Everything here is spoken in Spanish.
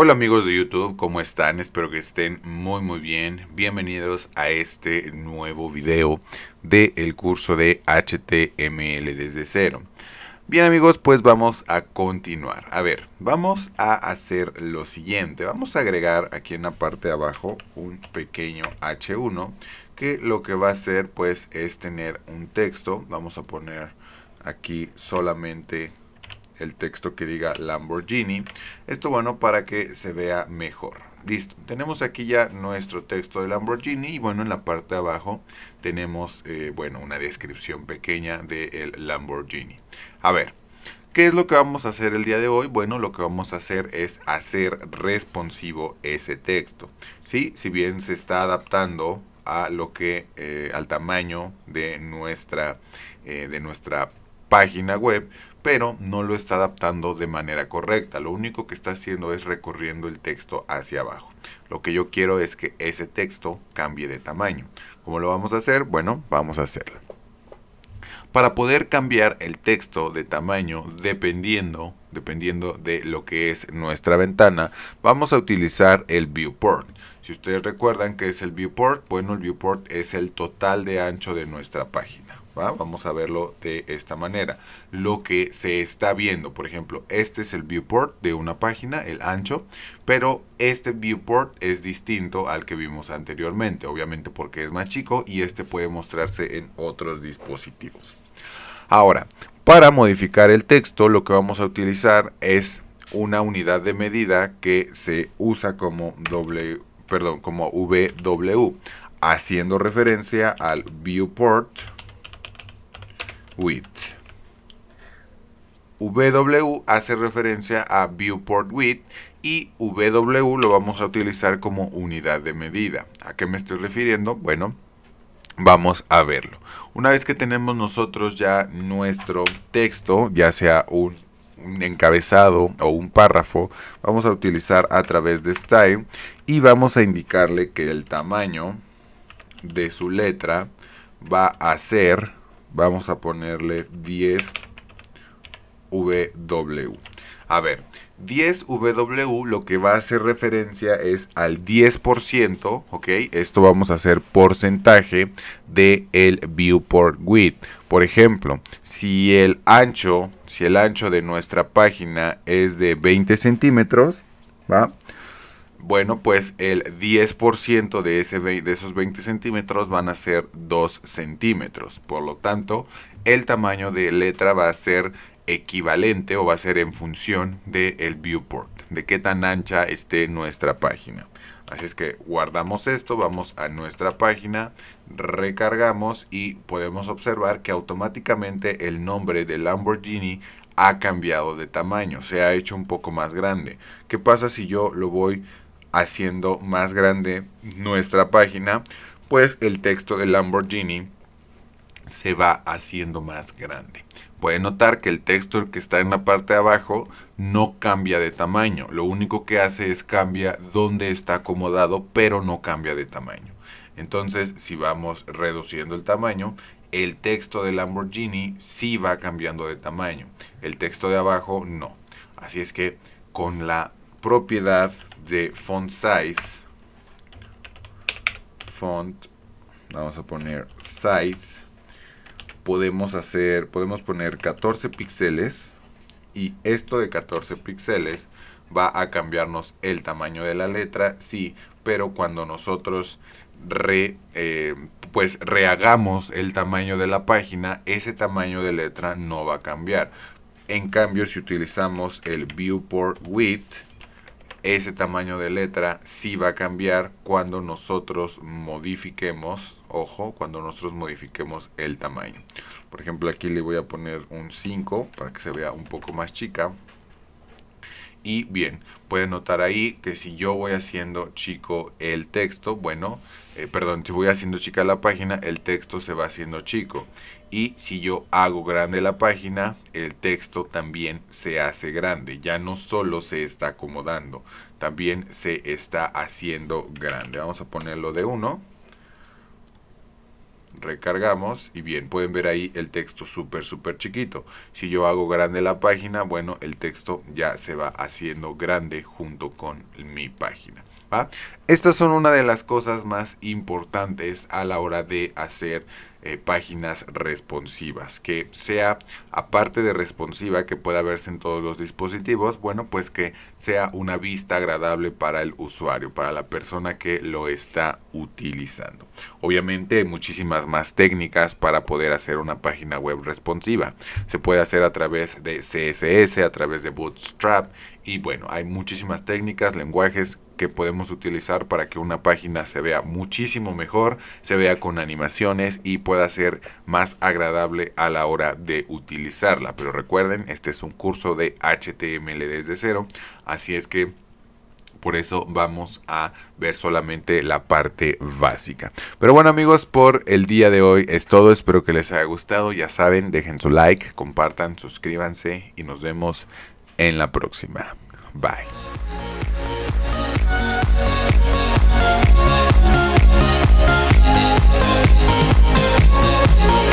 Hola amigos de YouTube, ¿cómo están? Espero que estén muy muy bien. Bienvenidos a este nuevo video del curso de HTML desde cero. Bien amigos, pues vamos a continuar. A ver, vamos a hacer lo siguiente. Vamos a agregar aquí en la parte de abajo un pequeño H1 que lo que va a hacer pues es tener un texto. Vamos a poner aquí solamente el texto que diga Lamborghini. Esto bueno para que se vea mejor. Listo, tenemos aquí ya nuestro texto de Lamborghini y bueno, en la parte de abajo tenemos, eh, bueno, una descripción pequeña del el Lamborghini. A ver, ¿Qué es lo que vamos a hacer el día de hoy? Bueno, lo que vamos a hacer es hacer responsivo ese texto. ¿sí? Si bien se está adaptando a lo que, eh, al tamaño de nuestra, eh, de nuestra página web, pero no lo está adaptando de manera correcta. Lo único que está haciendo es recorriendo el texto hacia abajo. Lo que yo quiero es que ese texto cambie de tamaño. ¿Cómo lo vamos a hacer? Bueno, vamos a hacerlo. Para poder cambiar el texto de tamaño dependiendo, dependiendo de lo que es nuestra ventana, vamos a utilizar el viewport. Si ustedes recuerdan que es el viewport, bueno, el viewport es el total de ancho de nuestra página. Vamos a verlo de esta manera. Lo que se está viendo, por ejemplo, este es el viewport de una página, el ancho, pero este viewport es distinto al que vimos anteriormente, obviamente porque es más chico y este puede mostrarse en otros dispositivos. Ahora, para modificar el texto lo que vamos a utilizar es una unidad de medida que se usa como w, perdón, como VW, haciendo referencia al viewport width W hace referencia a viewport width y W lo vamos a utilizar como unidad de medida. ¿A qué me estoy refiriendo? Bueno, vamos a verlo. Una vez que tenemos nosotros ya nuestro texto, ya sea un encabezado o un párrafo, vamos a utilizar a través de style y vamos a indicarle que el tamaño de su letra va a ser Vamos a ponerle 10VW. A ver, 10 W lo que va a hacer referencia es al 10%, ¿ok? Esto vamos a hacer porcentaje de el viewport width. Por ejemplo, si el ancho, si el ancho de nuestra página es de 20 centímetros, ¿va? Bueno, pues el 10% de, de esos 20 centímetros van a ser 2 centímetros. Por lo tanto, el tamaño de letra va a ser equivalente o va a ser en función del viewport, de qué tan ancha esté nuestra página. Así es que guardamos esto, vamos a nuestra página, recargamos y podemos observar que automáticamente el nombre de Lamborghini ha cambiado de tamaño, se ha hecho un poco más grande. ¿Qué pasa si yo lo voy haciendo más grande nuestra página, pues el texto de Lamborghini se va haciendo más grande. Puede notar que el texto que está en la parte de abajo no cambia de tamaño. Lo único que hace es cambia donde está acomodado, pero no cambia de tamaño. Entonces, si vamos reduciendo el tamaño, el texto de Lamborghini sí va cambiando de tamaño. El texto de abajo no. Así es que con la propiedad de font size font vamos a poner size podemos hacer podemos poner 14 píxeles y esto de 14 píxeles va a cambiarnos el tamaño de la letra sí pero cuando nosotros re eh, pues rehagamos el tamaño de la página ese tamaño de letra no va a cambiar en cambio si utilizamos el viewport width ese tamaño de letra sí va a cambiar cuando nosotros modifiquemos, ojo, cuando nosotros modifiquemos el tamaño. Por ejemplo, aquí le voy a poner un 5 para que se vea un poco más chica. Y bien, pueden notar ahí que si yo voy haciendo chico el texto, bueno, eh, perdón, si voy haciendo chica la página, el texto se va haciendo chico y si yo hago grande la página, el texto también se hace grande. Ya no solo se está acomodando, también se está haciendo grande. Vamos a ponerlo de uno. Recargamos y bien, pueden ver ahí el texto súper, súper chiquito. Si yo hago grande la página, bueno, el texto ya se va haciendo grande junto con mi página. Estas son una de las cosas más importantes a la hora de hacer eh, páginas responsivas, que sea, aparte de responsiva que pueda verse en todos los dispositivos, bueno, pues que sea una vista agradable para el usuario, para la persona que lo está utilizando. Obviamente hay muchísimas más técnicas para poder hacer una página web responsiva. Se puede hacer a través de CSS, a través de Bootstrap y bueno, hay muchísimas técnicas, lenguajes que podemos utilizar para que una página se vea muchísimo mejor, se vea con animaciones y pueda ser más agradable a la hora de utilizarla. Pero recuerden, este es un curso de HTML desde cero, así es que por eso vamos a ver solamente la parte básica. Pero bueno amigos, por el día de hoy es todo. Espero que les haya gustado. Ya saben, dejen su like, compartan, suscríbanse y nos vemos en la próxima. Bye. Thank